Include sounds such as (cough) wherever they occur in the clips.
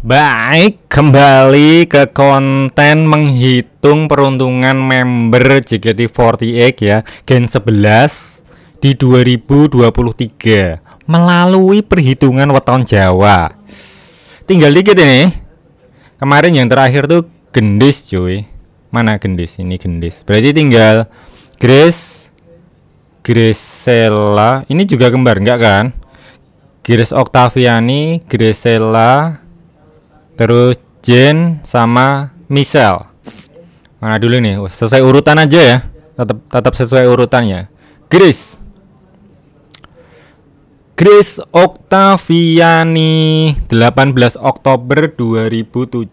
Baik, kembali ke konten menghitung peruntungan member JKT48 ya, Gen 11 di 2023 melalui perhitungan weton Jawa. Tinggal dikit ini. Kemarin yang terakhir tuh gendis cuy. Mana gendis? Ini gendis. Berarti tinggal Grace Grisela. Ini juga kembar enggak kan? Grace Octaviani, Grisela, terus Jane sama Michelle. Mana dulu nih? sesuai urutan aja ya. Tetap tetap sesuai urutannya. Chris, Chris Octaviani 18 Oktober 2007.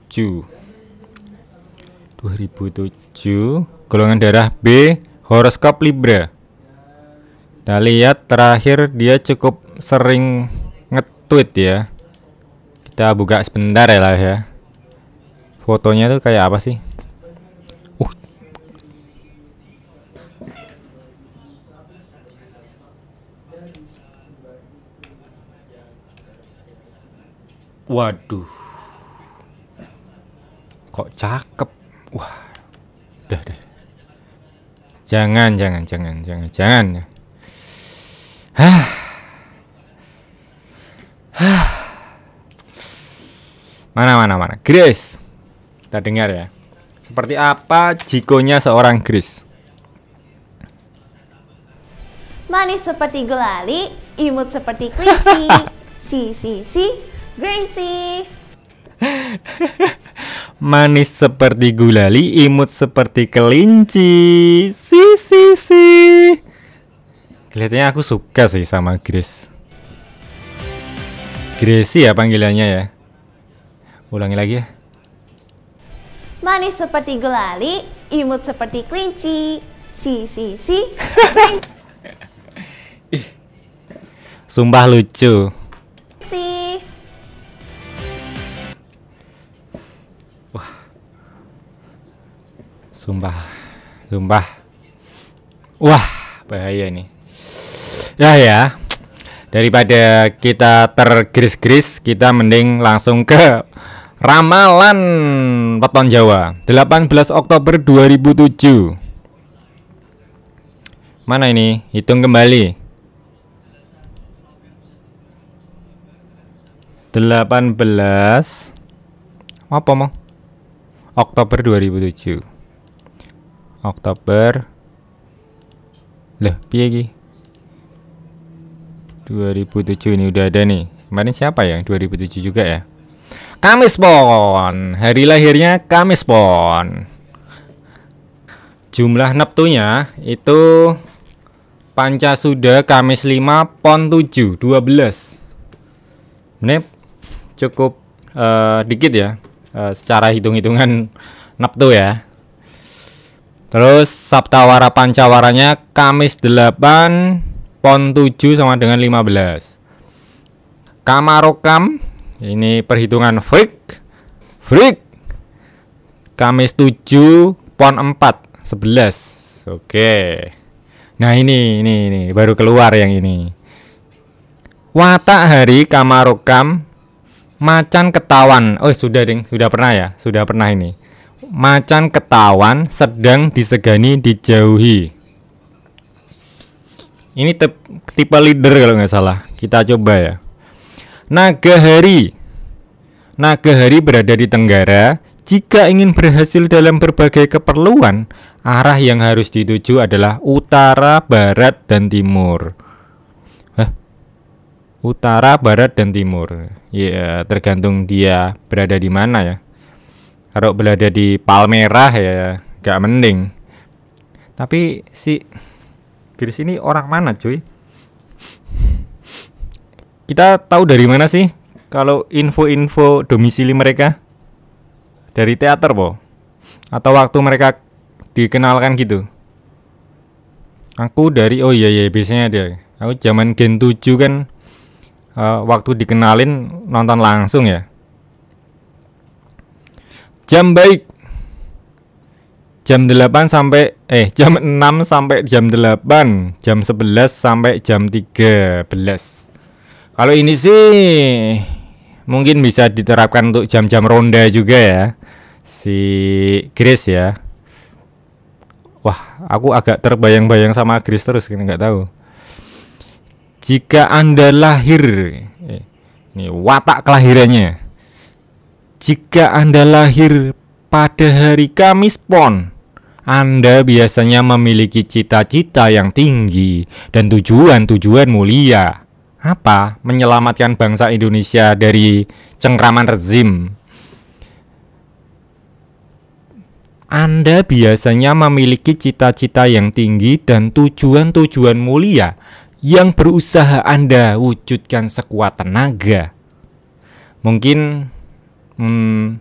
2007 golongan darah B horoskop Libra. Kita lihat terakhir dia cukup sering nge-tweet ya kita buka sebentar ya lah ya fotonya tuh kayak apa sih uh waduh kok cakep wah udah deh jangan jangan jangan jangan jangan ya Hah. Mana mana mana. Grace. Kita dengar ya. Seperti apa jikonya seorang Grace? Manis seperti gulali, imut seperti kelinci. (laughs) si si si, Gracie. (laughs) Manis seperti gulali, imut seperti kelinci. Si si si. Kelihatannya aku suka sih sama Grace. Gracie ya panggilannya ya. Ulangi lagi ya. Manis seperti gulali, imut seperti kelinci. Si si si. (laughs) Sumpah lucu. Si. Wah. Sumpah. Sumpah. Wah, bahaya ini Ya ya daripada kita tergris-gris kita mending langsung ke Ramalan Weton Jawa 18 Oktober 2007 Mana ini? Hitung kembali 18 Apa mau? Oktober 2007 Oktober Loh, piye iki? 2007 ini udah ada nih. Kemarin siapa ya? 2007 juga ya? Kamis Pon. Hari lahirnya Kamis Pon. Jumlah neptunya itu Pancasuda Kamis 5 Pon 7 12. Ini cukup uh, dikit ya uh, secara hitung-hitungan neptu ya. Terus Sabtawara Pancawaranya Kamis 8 Pon 7 sama dengan 15. Kamarokam Ya, ini perhitungan freak. Freak. Kamis 7, pon 4, 11. Oke. Nah, ini ini ini baru keluar yang ini. Watak hari kamarokam macan ketawan. Oh, sudah ding, sudah pernah ya? Sudah pernah ini. Macan ketawan sedang disegani dijauhi. Ini tipe leader kalau nggak salah. Kita coba ya. Naga hari. Naga hari berada di Tenggara. Jika ingin berhasil dalam berbagai keperluan, arah yang harus dituju adalah utara, barat, dan timur. Hah? Utara, barat, dan timur. Ya, tergantung dia berada di mana ya. Kalau berada di Palmerah ya, gak mending. Tapi si Gris ini orang mana cuy? kita tahu dari mana sih kalau info-info domisili mereka? Dari teater, po? Atau waktu mereka dikenalkan gitu? Aku dari oh iya iya biasanya dia. Aku zaman Gen 7 kan uh, waktu dikenalin nonton langsung ya. Jam baik. Jam 8 sampai eh jam 6 sampai jam 8, jam 11 sampai jam 13 kalau ini sih mungkin bisa diterapkan untuk jam-jam ronda juga ya. Si Chris ya. Wah, aku agak terbayang-bayang sama Chris terus ini nggak tahu. Jika Anda lahir eh, ini watak kelahirannya. Jika Anda lahir pada hari Kamis pon, Anda biasanya memiliki cita-cita yang tinggi dan tujuan-tujuan mulia apa menyelamatkan bangsa Indonesia dari cengkraman rezim. Anda biasanya memiliki cita-cita yang tinggi dan tujuan-tujuan mulia yang berusaha Anda wujudkan sekuat tenaga. Mungkin hmm,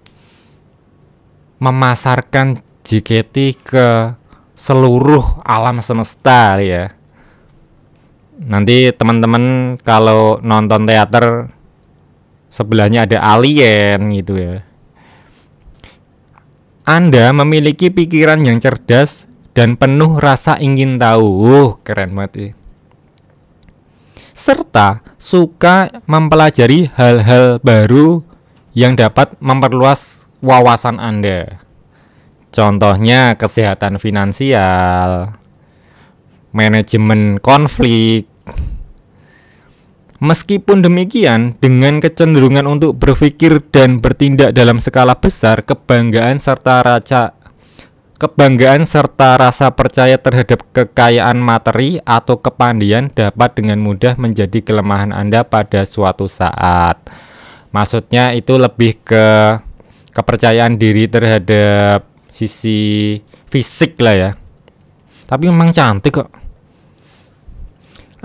memasarkan JKT ke seluruh alam semesta ya nanti teman-teman kalau nonton teater sebelahnya ada alien gitu ya. Anda memiliki pikiran yang cerdas dan penuh rasa ingin tahu. Uh, keren banget ya. Serta suka mempelajari hal-hal baru yang dapat memperluas wawasan Anda. Contohnya kesehatan finansial, manajemen konflik. Meskipun demikian, dengan kecenderungan untuk berpikir dan bertindak dalam skala besar, kebanggaan serta raca kebanggaan serta rasa percaya terhadap kekayaan materi atau kepandian dapat dengan mudah menjadi kelemahan Anda pada suatu saat. Maksudnya itu lebih ke kepercayaan diri terhadap sisi fisik lah ya. Tapi memang cantik kok.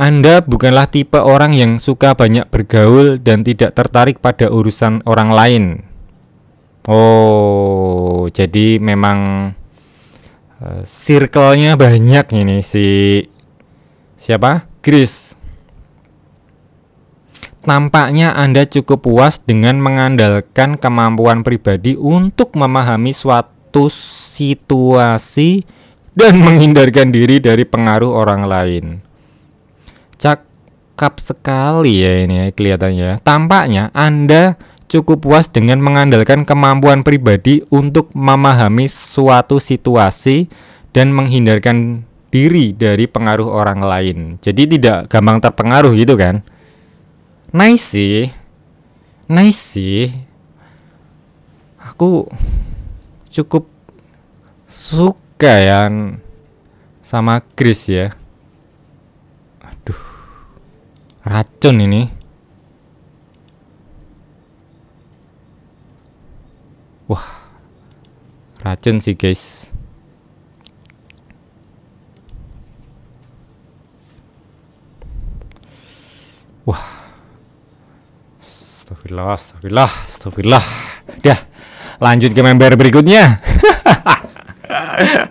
Anda bukanlah tipe orang yang suka banyak bergaul dan tidak tertarik pada urusan orang lain. Oh, jadi memang eh, circle-nya banyak ini si siapa? Chris. Tampaknya Anda cukup puas dengan mengandalkan kemampuan pribadi untuk memahami suatu situasi dan menghindarkan diri dari pengaruh orang lain cakap sekali ya ini ya, kelihatannya. Ya. Tampaknya Anda cukup puas dengan mengandalkan kemampuan pribadi untuk memahami suatu situasi dan menghindarkan diri dari pengaruh orang lain. Jadi tidak gampang terpengaruh gitu kan. Nice sih. Nice sih. Aku cukup suka ya sama Chris ya. Racun ini. Wah. Racun sih, guys. Wah. Astagfirullah, astagfirullah, astagfirullah. Dah, lanjut ke member berikutnya. (laughs)